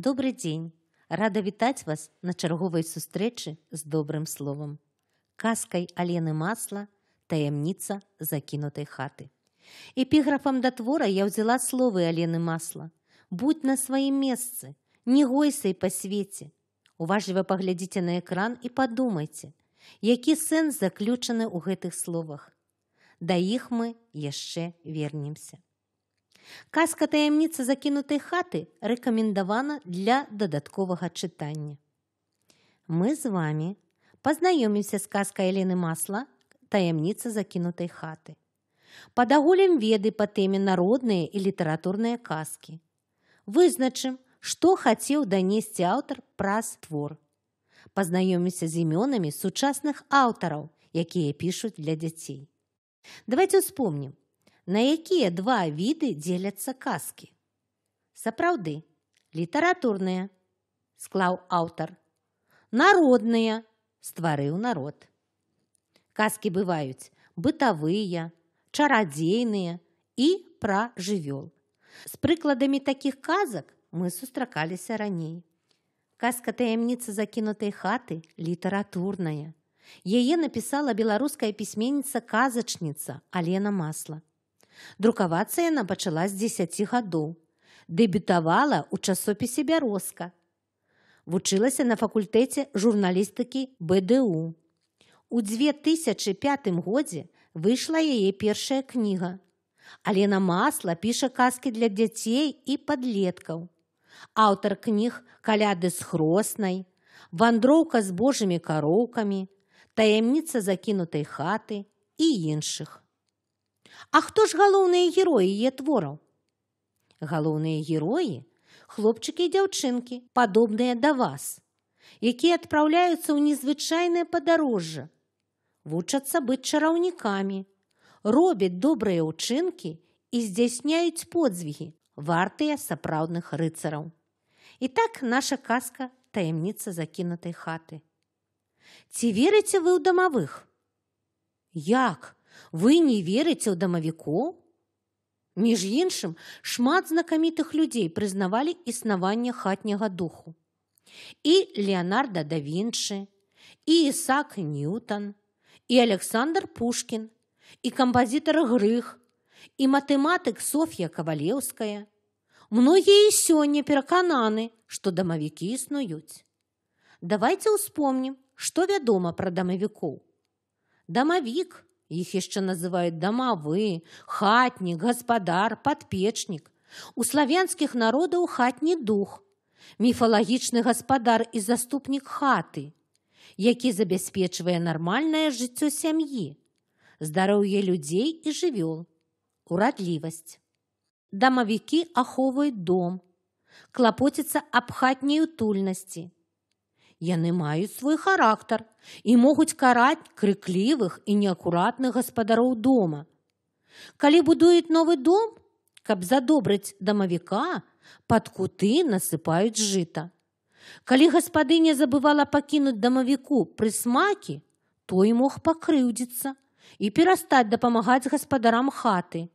Добры дзень. Рада вітаць вас на чарговай сустрэчы з добрым словам. Каскай алены масла, таямніца закінутай хаты. Эпіграфам да твора я ўзяла словы алены масла. Будь на сваім месцы, не гойсай па свеце. Уважліва паглядзіце на экран і падумайце, які сэнс заключаны ў гэтых словах. Да іх мы яшчэ вернемся. Казка таямніца закінутай хаты рэкамендавана для дадатковага чытання. Мы з вами пазнаёмімся з казкай Элены масла таямніца закінутай хаты. Падагулем веды па тэме народныя і літаратурныя казкі. Вызначым, што хацеў данесці аўтар праз твор. Пазнаёміся з імёнамі сучасных аўтараў, якія пішуць для дзяцей. Давайте успомнім, на якія два віды дзеляцца казкі. Сапраўды, літаратурныя, склаў аўтар. Народныя стварыў народ. Казкі бываюць бытавыя, чарадзейныя і пра жывёл. З прыкладамі такіх казак мы сустракаліся раней. Казка таямніца закінутай хаты літаратурная. Яе напісала беларуская пісьменніца казачніца Алена Масла. Друкавацца яна пачала з 10 гадоў. Дэбютавала ў часопісе бярозка. Вучылася на факультэце журналістыкі БДУ. У 2005 годзе выйшла яе першая кніга. Алена Масла піша казкі для дзяцей і падлеткаў. Аўтар кніг каляды з хроснай, вандроўка з божымі кароўкамі, таямніца закінутай хаты і іншых. А хто ж галоўныя героі яе твораў? Галоўныя героі, хлопчыкі і дзяўчынкі, падобныя да вас, якія адпраўляюцца ў незвычайнае падарожжа, вучацца быць чараўнікамі, робяць добрыя ўчынкі і здзяйсняюць подзвігі, вартыя сапраўдных рыцараў. І так наша казка таямніца закінутай хаты. Ці верыце вы ў дамавых? Як? Вы не верыце ў дамавікоў? Між іншым, шмат знакамітых людзей прызнавалі існаванне хатняга духу. І Леонардо да Вінчы, і Ісак Ньютон, і Александр Пушкін, і кампазітар Грых, і матэматык Соф'я Кавалеўская. Многія і сёння перакананы, што дамавікі існуюць. Давайце ўспомнім, што вядома пра дамавікоў. Дамавік – Іх яшчэ называюць дамавы, хатнік, гаспадар, падпечнік. У славянскіх народаў хатні дух, міфалагічны гаспадар і заступнік хаты, які забяспечвае нармальнае жыццё сям'і, здароўе людзей і жывёл, урадлівасць. Дамавікі ахоўваюць дом, клапоціцца аб хатняй утульнасці, яны маюць свой характар і могуць караць крыклівых і неакуратных гаспадароў дома. Калі будуюць новы дом, каб задобрыць дамавіка, пад куты насыпаюць жыта. Калі гаспадыня забывала пакінуць дамавіку прысмакі, той мог пакрыўдзіцца і перастаць дапамагаць гаспадарам хаты.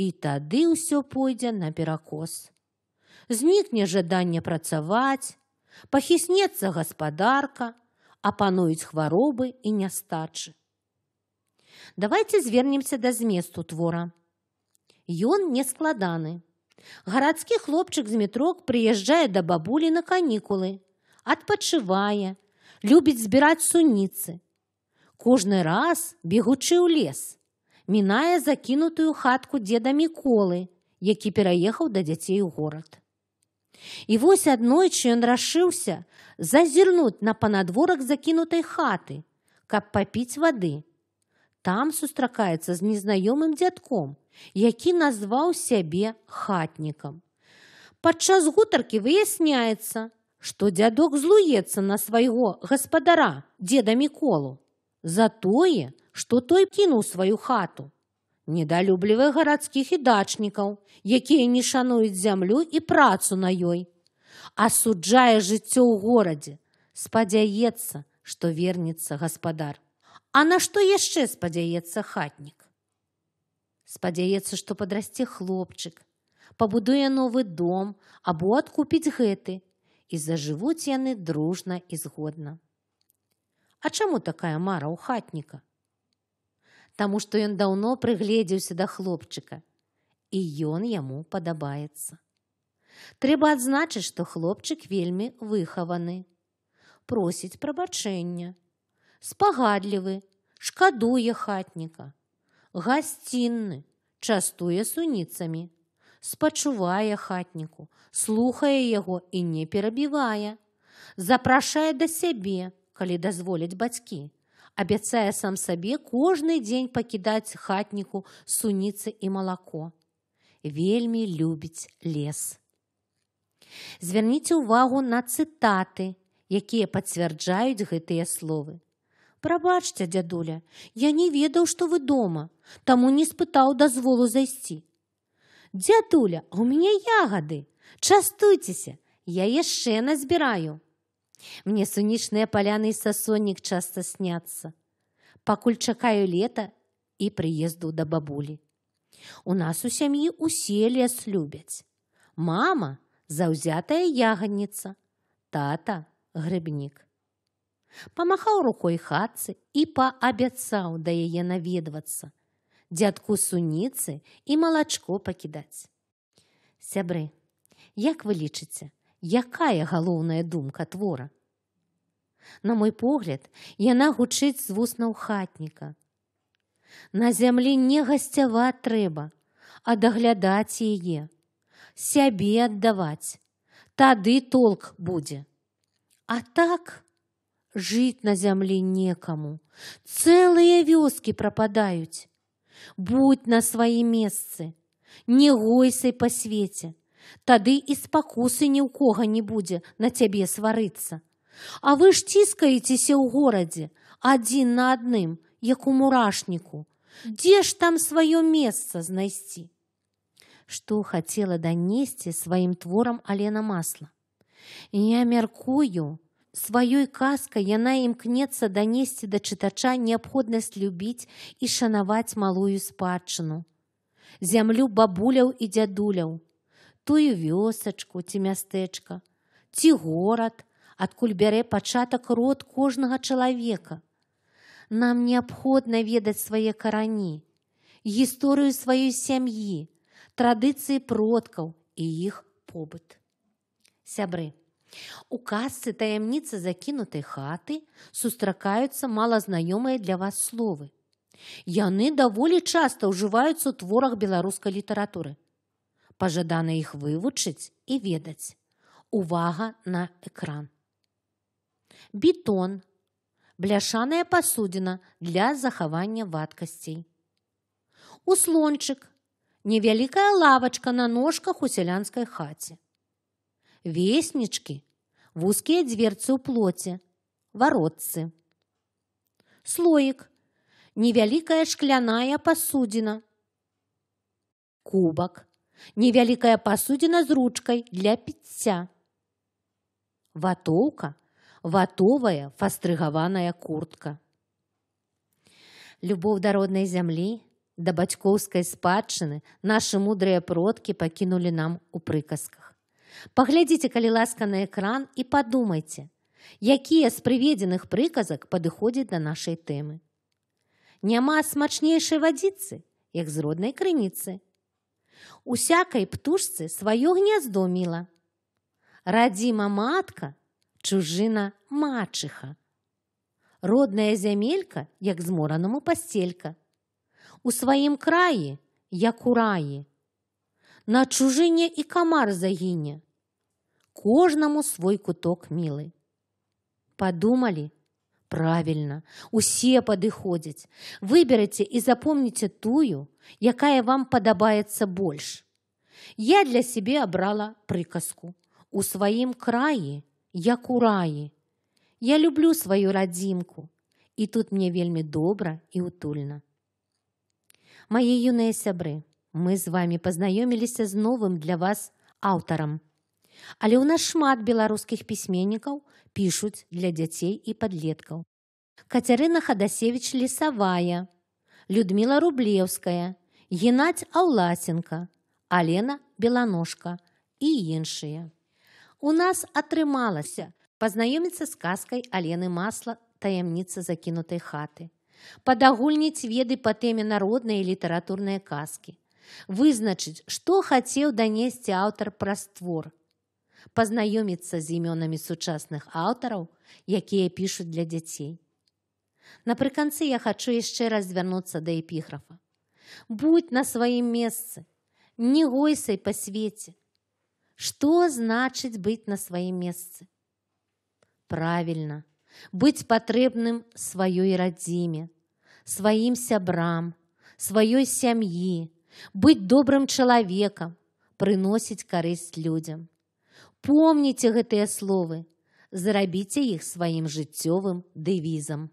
І тады ўсё пойдзе на перакос. Знікне жаданне працаваць, пахіснецца гаспадарка, апануюць хваробы і нястачы. Давайце звернемся да зместу твора. Ён нескладаны. Гарадскі хлопчык з метрок прыязджае да бабулі на канікулы, адпачывае, любіць збіраць суніцы. Кожны раз бегучы ў лес, мінае закінутую хатку дзеда міколы, які пераехаў да дзяцей у горад. І вось аднойчы ён рашыўся зазірнуць на панадворак закінутай хаты, каб папіць вады. Там сустракаецца з незнаёмым дзядком, які назваў сябе хатнікам. Падчас гутаркі выясняецца, што дзядок злуецца на свайго гаспадара, дзеда міколу, за тое, што той кінуў сваю хату недалюблівае гарадскіх і дачнікаў, якія не шануюць зямлю і працу на ёй. Асуджае жыццё ў горадзе, спадзяецца, што вернецца гаспадар. А нашто яшчэ спадзяецца хатнік? Спадзяецца, што падрасце хлопчык, пабудуе новы дом або адкупіць гэты і зажывуць яны дружна і згодна. А чаму такая мара ў хатніка? таму што ён даўно прыгледзеўся да хлопчыка і ён яму падабаецца. Трэба адзначыць, што хлопчык вельмі выхаваны, просіць прабачэння, спагадлівы, шкадуе хатніка, гасцінны, частуе суніцамі, спачувае хатніку, слухае яго і не перабівае, запрашае да сябе, калі дазволяць бацькі, абяцае сам сабе кожны дзень пакідаць хатніку суніцы і малако. Вельмі любіць лес. Звярніце ўвагу на цытаты, якія пацвярджаюць гэтыя словы. Прабачце, дзядуля, я не ведаў, што вы дома, таму не спытаў дазволу зайсці. Дзятуля, у мяне ягады, Частуйцеся, я яшчэ назбіраю. Мне сунічныя паляны і сасоннік часта сняцца. Пакуль чакаю лета і прыезду да бабулі. У нас у сям'і усе лес любяць. Мама заўзятая ягадніца, тата грыбнік. Памахаў рукой хатцы і паабяцаў да яе наведвацца. Дзядку суніцы і малачко пакідаць. Сябры, як вы лічыце? якая галоўная думка твора. На мой погляд, яна гучыць з вуснаў хатніка. На зямлі не гасцява трэба, а даглядаць яе, сябе аддаваць, тады толк будзе. А так жыць на зямлі некаму, цэлыя вёскі прападаюць, будь на сваім месцы, не гойсай па свеце. Тады і спакусы ні ў кога не будзе на цябе сварыцца. А вы ж ціскаецеся ў горадзе, адзін на адным, як у мурашніку, Дзе ж там сваё месца знайсці? Што хацела данесці сваім творам алена масла. Я мяркую, сваёй казкай яна імкнецца данесці да чытача неабходнасць любіць і шанаваць малую спадчыну. Зямлю бабуляў і дзядуляў, тую вёсачку ці мястэчка, ці горад, адкуль бярэ пачатак род кожнага чалавека. Нам неабходна ведаць свае карані, гісторыю сваёй сям'і, традыцыі продкаў і іх побыт. Сябры. У касцы таямніца закінутай хаты сустракаюцца малазнаёмыя для вас словы. Яны даволі часта ўжываюцца ў творах беларускай літаратуры пажадана іх вывучыць і ведаць. Увага на экран. Бетон бляшаная пасудзіна для захавання вадкасцей. Услончык невялікая лавачка на ножках у сялянскай хаце. Веснічкі вузкія дзверцы ў плоце, варотцы. Слоек невялікая шкляная пасудзіна. Кубак невялікая пасудзіна з ручкой для піцця. Ватоўка ватовая фастрыгаваная куртка. Любоў да роднай зямлі да бацькоўскай спадчыны нашы мудрыя продкі пакінулі нам у прыказках. Паглядзіце калі ласка на экран і падумайце, якія з прыведзеных прыказак падыходзяць да нашай тэмы. Няма смачнейшай вадзіцы, як з роднай крыніцы, усякай птушцы сваё гняздо мела. Радзіма матка, чужына матчыха. Родная зямелька, як зморанаму пасцелька. У сваім краі, як у раі. На чужыне і камар загіне. Кожнаму свой куток мілы. Падумалі, правільна, усе падыходзяць. Выберыце і запомніце тую, якая вам падабаецца больш. Я для сябе абрала прыказку. У сваім краі, як у раі. Я люблю сваю радзімку, і тут мне вельмі добра і утульна. Мае юныя сябры, мы з вами пазнаёміліся з новым для вас аўтарам. Але ў нас шмат беларускіх пісьменнікаў пішуць для дзяцей і падлеткаў. Кацярына Хадасевіч лесавая, Людміла рублеўская, Геннадзь Аўласенка, Алена Беланожка і іншыя. У нас атрымалася пазнаёміцца з казкай алены масла таямніца закінутай хаты. Падагульніць веды па тэме народныя літаратурныя казкі. Вызначыць, што хацеў данесці аўтар пра створ, пазнаёміцца з імёнамі сучасных аўтараў, якія пішуць для дзяцей. Напрыканцы я хачу яшчэ раз звярнуцца да эпіграфа. Будь на сваім месцы, не гойсай па свеце. Што значыць быць на сваім месцы? Правільна, быць патрэбным сваёй радзіме, сваім сябрам, сваёй сям'і, быць добрым чалавекам, прыносіць карысць людям помніце гэтыя словы зарабіце іх сваім жыццёвым дэвізам